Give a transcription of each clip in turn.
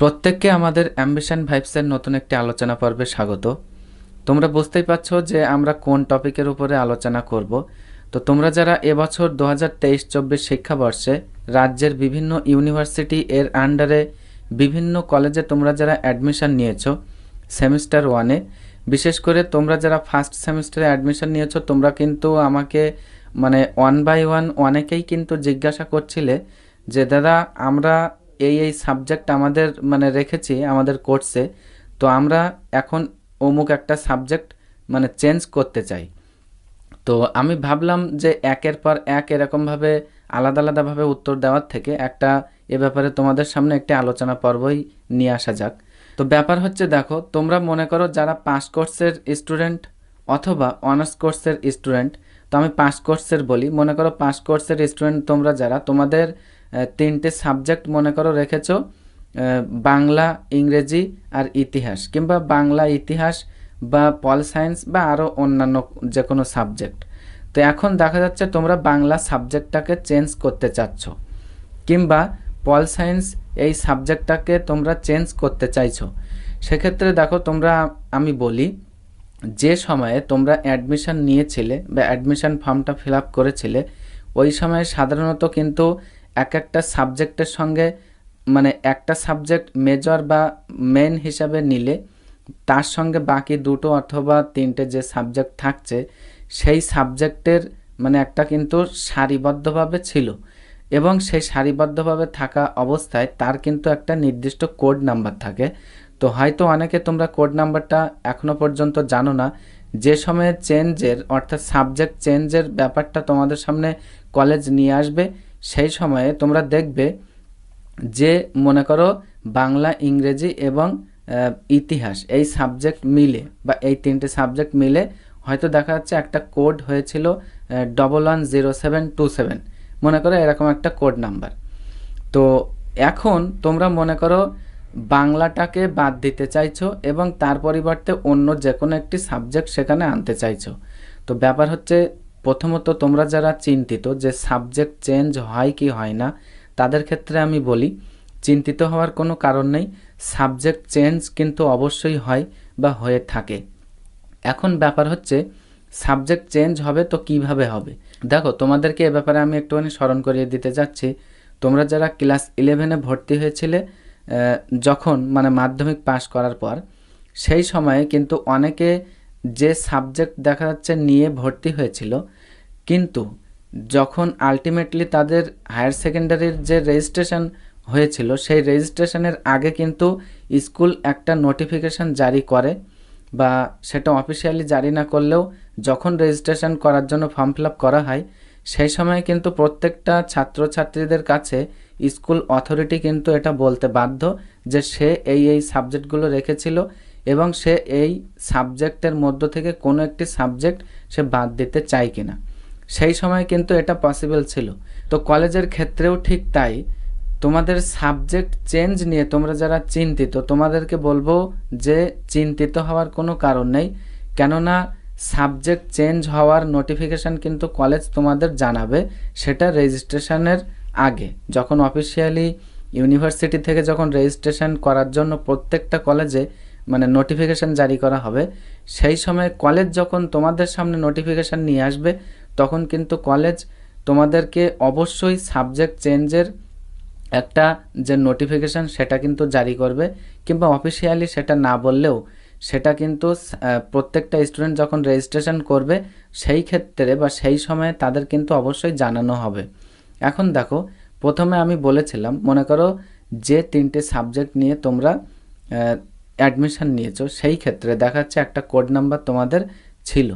প্রত্যেককে আমাদের অ্যাম্বিশন ভাইবসের নতুন একটি আলোচনা পর্বে স্বাগত তোমরা বুঝতেই পারছ যে আমরা কোন টপিকের উপরে আলোচনা করব তো তোমরা যারা এবছর দু হাজার তেইশ চব্বিশ শিক্ষাবর্ষে রাজ্যের বিভিন্ন ইউনিভার্সিটি এর আন্ডারে বিভিন্ন কলেজে তোমরা যারা অ্যাডমিশন নিয়েছো সেমিস্টার ওয়ানে বিশেষ করে তোমরা যারা ফার্স্ট সেমিস্টারে অ্যাডমিশন নিয়েছো তোমরা কিন্তু আমাকে মানে ওয়ান বাই ওয়ান অনেকেই কিন্তু জিজ্ঞাসা করছিলে যে দাদা আমরা এই এই সাবজেক্ট আমাদের মানে রেখেছি আমাদের কোর্সে তো আমরা এখন অমুক একটা সাবজেক্ট মানে চেঞ্জ করতে চাই তো আমি ভাবলাম যে একের পর এক এরকমভাবে আলাদা আলাদাভাবে উত্তর দেওয়ার থেকে একটা এ ব্যাপারে তোমাদের সামনে একটি আলোচনা পর্বই নিয়ে আসা যাক তো ব্যাপার হচ্ছে দেখো তোমরা মনে করো যারা পাস কোর্সের স্টুডেন্ট অথবা অনার্স কোর্সের স্টুডেন্ট তো আমি পাস কোর্সের বলি মনে করো পাস কোর্সের স্টুডেন্ট তোমরা যারা তোমাদের তিনটে সাবজেক্ট মনে করো রেখেছো বাংলা ইংরেজি আর ইতিহাস কিংবা বাংলা ইতিহাস বা পল সায়েন্স বা আরও অন্যান্য যে কোনো সাবজেক্ট তো এখন দেখা যাচ্ছে তোমরা বাংলা সাবজেক্টটাকে চেঞ্জ করতে চাচ্ছ কিংবা পল সায়েন্স এই সাবজেক্টটাকে তোমরা চেঞ্জ করতে চাইছো সেক্ষেত্রে দেখো তোমরা আমি বলি যে সময়ে তোমরা অ্যাডমিশান নিয়েছিলে বা অ্যাডমিশান ফর্মটা ফিল আপ করেছিলে ওই সময়ে সাধারণত কিন্তু এক একটা সাবজেক্টের সঙ্গে মানে একটা সাবজেক্ট মেজর বা মেন হিসাবে নিলে তার সঙ্গে বাকি দুটো অথবা তিনটে যে সাবজেক্ট থাকছে সেই সাবজেক্টের মানে একটা কিন্তু সারিবদ্ধভাবে ছিল এবং সেই সারিবদ্ধভাবে থাকা অবস্থায় তার কিন্তু একটা নির্দিষ্ট কোড নাম্বার থাকে তো হয়তো অনেকে তোমরা কোড নাম্বারটা এখনও পর্যন্ত জানো না যে সময়ে চেঞ্জের অর্থাৎ সাবজেক্ট চেঞ্জের ব্যাপারটা তোমাদের সামনে কলেজ নিয়ে আসবে সেই সময়ে তোমরা দেখবে যে মনে করো বাংলা ইংরেজি এবং ইতিহাস এই সাবজেক্ট মিলে বা এই তিনটে সাবজেক্ট মিলে হয়তো দেখা যাচ্ছে একটা কোড হয়েছিল double one zero seven two seven মনে করো এরকম একটা কোড নাম্বার তো এখন তোমরা মনে করো বাংলাটাকে বাদ দিতে চাইছো এবং তার পরিবর্তে অন্য যে কোনো একটি সাবজেক্ট সেখানে আনতে চাইছো তো ব্যাপার হচ্ছে প্রথমত তোমরা যারা চিন্তিত যে সাবজেক্ট চেঞ্জ হয় কি হয় না তাদের ক্ষেত্রে আমি বলি চিন্তিত হওয়ার কোনো কারণ নেই সাবজেক্ট চেঞ্জ কিন্তু অবশ্যই হয় বা হয়ে থাকে এখন ব্যাপার হচ্ছে সাবজেক্ট চেঞ্জ হবে তো কিভাবে হবে দেখো তোমাদেরকে এ ব্যাপারে আমি একটুখানি স্মরণ করিয়ে দিতে যাচ্ছি তোমরা যারা ক্লাস ইলেভেনে ভর্তি হয়েছিলে যখন মানে মাধ্যমিক পাশ করার পর সেই সময়ে কিন্তু অনেকে যে সাবজেক্ট দেখা যাচ্ছে নিয়ে ভর্তি হয়েছিল কিন্তু যখন আলটিমেটলি তাদের হায়ার সেকেন্ডারির যে রেজিস্ট্রেশন হয়েছিল সেই রেজিস্ট্রেশনের আগে কিন্তু স্কুল একটা নোটিফিকেশান জারি করে বা সেটা অফিসিয়ালি জারি না করলেও যখন রেজিস্ট্রেশন করার জন্য ফর্ম ফিল করা হয় সেই সময় কিন্তু প্রত্যেকটা ছাত্রছাত্রীদের কাছে স্কুল অথরিটি কিন্তু এটা বলতে বাধ্য যে সে এই এই সাবজেক্টগুলো রেখেছিল এবং সে এই সাবজেক্টের মধ্য থেকে কোনো একটি সাবজেক্ট সে বাদ দিতে চায় না সেই সময় কিন্তু এটা পসিবল ছিল তো কলেজের ক্ষেত্রেও ঠিক তাই তোমাদের সাবজেক্ট চেঞ্জ নিয়ে তোমরা যারা চিন্তিত তোমাদেরকে বলবো যে চিন্তিত হওয়ার কোনো কারণ নেই কেননা সাবজেক্ট চেঞ্জ হওয়ার নোটিফিকেশান কিন্তু কলেজ তোমাদের জানাবে সেটা রেজিস্ট্রেশনের আগে যখন অফিসিয়ালি ইউনিভার্সিটি থেকে যখন রেজিস্ট্রেশন করার জন্য প্রত্যেকটা কলেজে মানে নোটিফিকেশান জারি করা হবে সেই সময় কলেজ যখন তোমাদের সামনে নোটিফিকেশান নিয়ে আসবে তখন কিন্তু কলেজ তোমাদেরকে অবশ্যই সাবজেক্ট চেঞ্জের একটা যে নোটিফিকেশান সেটা কিন্তু জারি করবে কিংবা অফিসিয়ালি সেটা না বললেও সেটা কিন্তু প্রত্যেকটা স্টুডেন্ট যখন রেজিস্ট্রেশন করবে সেই ক্ষেত্রে বা সেই সময়ে তাদের কিন্তু অবশ্যই জানানো হবে এখন দেখো প্রথমে আমি বলেছিলাম মনে করো যে তিনটে সাবজেক্ট নিয়ে তোমরা অ্যাডমিশান নিয়েছো সেই ক্ষেত্রে দেখাচ্ছে একটা কোড নাম্বার তোমাদের ছিল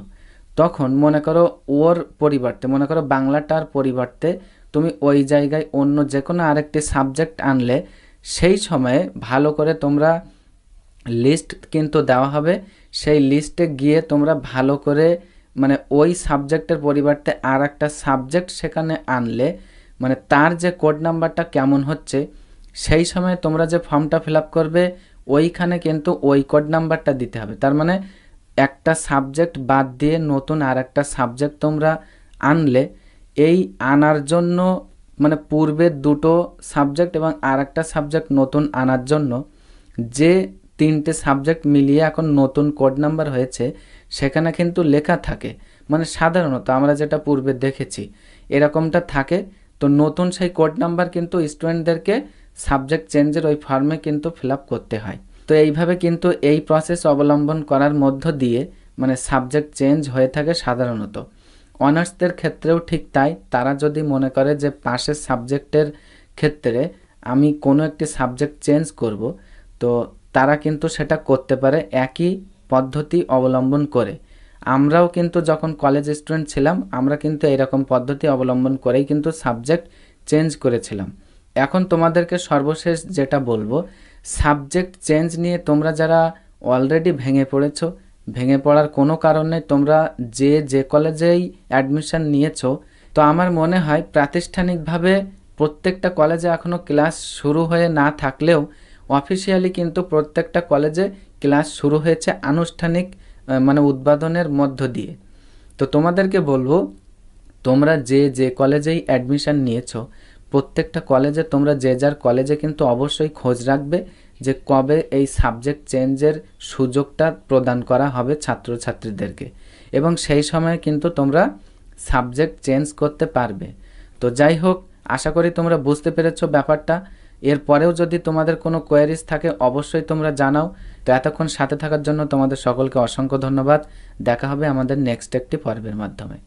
তখন মনে করো ওর পরিবর্তে মনে করো বাংলাটার পরিবর্তে তুমি ওই জায়গায় অন্য যে কোনো আরেকটি সাবজেক্ট আনলে সেই সময়ে ভালো করে তোমরা লিস্ট কিন্তু দেওয়া হবে সেই লিস্টে গিয়ে তোমরা ভালো করে মানে ওই সাবজেক্টের পরিবর্তে আর একটা সাবজেক্ট সেখানে আনলে মানে তার যে কোড নাম্বারটা কেমন হচ্ছে সেই সময় তোমরা যে ফর্মটা ফিল করবে ওইখানে কিন্তু ওই কোড নাম্বারটা দিতে হবে তার মানে একটা সাবজেক্ট বাদ দিয়ে নতুন আর একটা সাবজেক্ট তোমরা আনলে এই আনার জন্য মানে পূর্বের দুটো সাবজেক্ট এবং আর একটা সাবজেক্ট নতুন আনার জন্য যে তিনটে সাবজেক্ট মিলিয়ে এখন নতুন কোড নাম্বার হয়েছে সেখানে কিন্তু লেখা থাকে মানে সাধারণত আমরা যেটা পূর্বে দেখেছি এরকমটা থাকে তো নতুন সেই কোড নাম্বার কিন্তু স্টুডেন্টদেরকে সাবজেক্ট চেঞ্জের ওই ফর্মে কিন্তু ফিল করতে হয় তো এইভাবে কিন্তু এই প্রসেস অবলম্বন করার মধ্য দিয়ে মানে সাবজেক্ট চেঞ্জ হয়ে থাকে সাধারণত অনার্সদের ক্ষেত্রেও ঠিক তাই তারা যদি মনে করে যে পাশের সাবজেক্টের ক্ষেত্রে আমি কোনো একটি সাবজেক্ট চেঞ্জ করব তো তারা কিন্তু সেটা করতে পারে একই পদ্ধতি অবলম্বন করে আমরাও কিন্তু যখন কলেজ স্টুডেন্ট ছিলাম আমরা কিন্তু এরকম পদ্ধতি অবলম্বন করেই কিন্তু সাবজেক্ট চেঞ্জ করেছিলাম এখন তোমাদেরকে সর্বশেষ যেটা বলবো সাবজেক্ট চেঞ্জ নিয়ে তোমরা যারা অলরেডি ভেঙে পড়েছো ভেঙে পড়ার কোনো কারণে তোমরা যে যে কলেজেই অ্যাডমিশন নিয়েছো তো আমার মনে হয় প্রাতিষ্ঠানিকভাবে প্রত্যেকটা কলেজে এখনও ক্লাস শুরু হয়ে না থাকলেও অফিসিয়ালি কিন্তু প্রত্যেকটা কলেজে ক্লাস শুরু হয়েছে আনুষ্ঠানিক মানে উদ্বোধনের মধ্য দিয়ে তো তোমাদেরকে বলবো তোমরা যে যে কলেজেই অ্যাডমিশান নিয়েছো প্রত্যেকটা কলেজে তোমরা যে যার কলেজে কিন্তু অবশ্যই খোঁজ রাখবে যে কবে এই সাবজেক্ট চেঞ্জের সুযোগটা প্রদান করা হবে ছাত্রছাত্রীদেরকে এবং সেই সময়ে কিন্তু তোমরা সাবজেক্ট চেঞ্জ করতে পারবে তো যাই হোক আশা করি তোমরা বুঝতে পেরেছ ব্যাপারটা এরপরেও যদি তোমাদের কোনো কোয়ারিজ থাকে অবশ্যই তোমরা জানাও তো এতক্ষণ সাথে থাকার জন্য তোমাদের সকলকে অসংখ্য ধন্যবাদ দেখা হবে আমাদের নেক্সট একটি পর্বের মাধ্যমে